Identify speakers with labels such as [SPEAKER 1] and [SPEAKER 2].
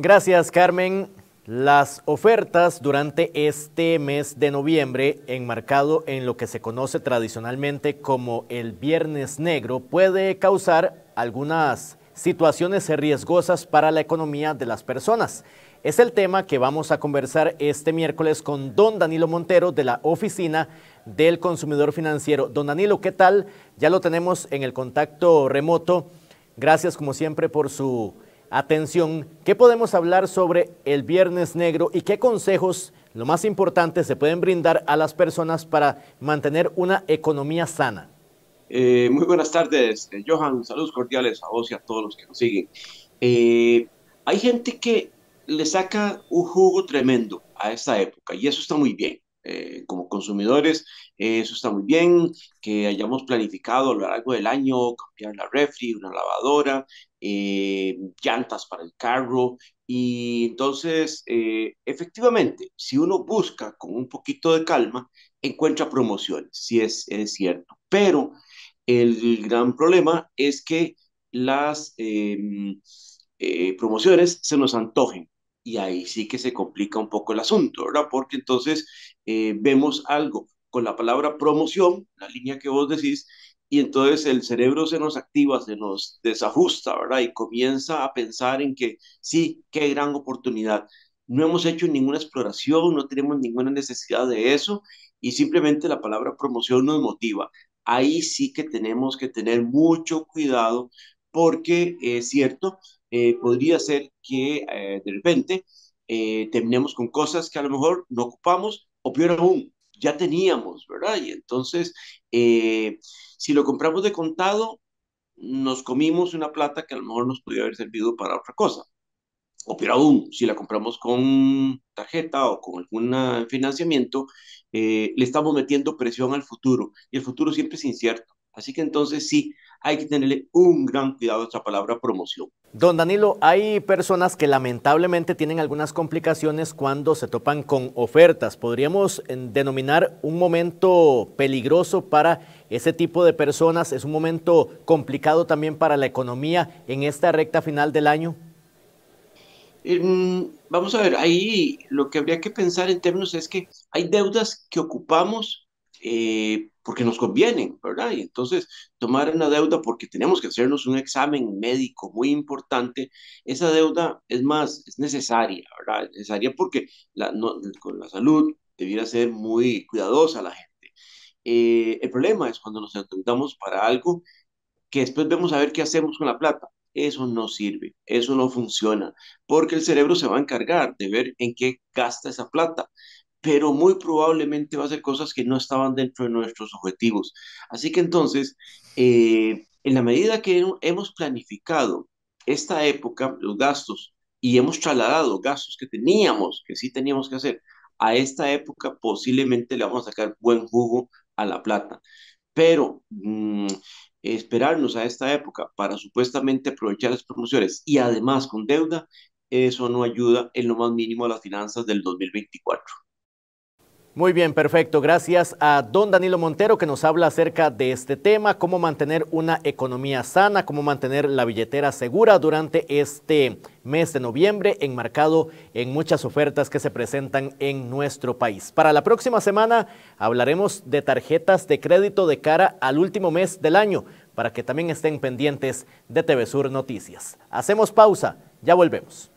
[SPEAKER 1] Gracias, Carmen. Las ofertas durante este mes de noviembre, enmarcado en lo que se conoce tradicionalmente como el Viernes Negro, puede causar algunas situaciones riesgosas para la economía de las personas. Es el tema que vamos a conversar este miércoles con don Danilo Montero de la Oficina del Consumidor Financiero. Don Danilo, ¿qué tal? Ya lo tenemos en el contacto remoto. Gracias como siempre por su Atención, ¿qué podemos hablar sobre el Viernes Negro y qué consejos, lo más importante, se pueden brindar a las personas para mantener una economía sana?
[SPEAKER 2] Eh, muy buenas tardes, eh, Johan. Saludos cordiales a vos y a todos los que nos siguen. Eh, hay gente que le saca un jugo tremendo a esta época y eso está muy bien. como consumidores, eso está muy bien, que hayamos planificado a lo largo del año cambiar la refri, una lavadora, eh, llantas para el carro. Y entonces, eh, efectivamente, si uno busca con un poquito de calma, encuentra promociones, si es, cierto. Pero el gran problema es que las em, eh, promociones se nos antojen. Y ahí sí que se complica un poco el asunto, ¿verdad? Porque entonces vemos algo con la palabra promoción, la línea que vos decís, y entonces el cerebro se nos activa, se nos desajusta, ¿verdad? Y comienza a pensar en que sí, qué gran oportunidad. No hemos hecho ninguna exploración, no tenemos ninguna necesidad de eso y simplemente la palabra promoción nos motiva. Ahí sí que tenemos que tener mucho cuidado porque es cierto, eh, podría ser que eh, de repente eh, terminemos con cosas que a lo mejor no ocupamos o peor aún, ya teníamos, ¿verdad? Y entonces, eh, si lo compramos de contado, nos comimos una plata que a lo mejor nos podía haber servido para otra cosa. O peor aún, si la compramos con tarjeta o con algún financiamiento, eh, le estamos metiendo presión al futuro. Y el futuro siempre es incierto. Así que entonces sí, hay que tenerle un gran cuidado a esta palabra promoción.
[SPEAKER 1] Don Danilo, hay personas que lamentablemente tienen algunas complicaciones cuando se topan con ofertas. ¿Podríamos denominar un momento peligroso para ese tipo de personas? ¿Es un momento complicado también para la economía en esta recta final del año?
[SPEAKER 2] Eh, mm, vamos a ver, ahí lo que habría que pensar en términos es que hay deudas que ocupamos eh, porque nos convienen, ¿verdad? Y entonces tomar una deuda porque tenemos que hacernos un examen médico muy importante, esa deuda es más, es necesaria, ¿verdad? Es necesaria porque con la salud debiera ser muy cuidadosa la gente. Eh, el problema es cuando nos endeudamos para algo que después vemos a ver qué hacemos con la plata. Eso no sirve, eso no funciona, porque el cerebro se va a encargar de ver en qué gasta esa plata pero muy probablemente va a ser cosas que no estaban dentro de nuestros objetivos. Así que entonces, eh, en la medida que hemos planificado esta época, los gastos, y hemos trasladado gastos que teníamos, que sí teníamos que hacer, a esta época posiblemente le vamos a sacar buen jugo a la plata. Pero mm, esperarnos a esta época para supuestamente aprovechar las promociones y además con deuda, eso no ayuda en lo más mínimo a las finanzas del 2024.
[SPEAKER 1] Muy bien, perfecto. Gracias a don Danilo Montero que nos habla acerca de este tema, cómo mantener una economía sana, cómo mantener la billetera segura durante este mes de noviembre, enmarcado en muchas ofertas que se presentan en nuestro país. Para la próxima semana hablaremos de tarjetas de crédito de cara al último mes del año, para que también estén pendientes de Sur Noticias. Hacemos pausa, ya volvemos.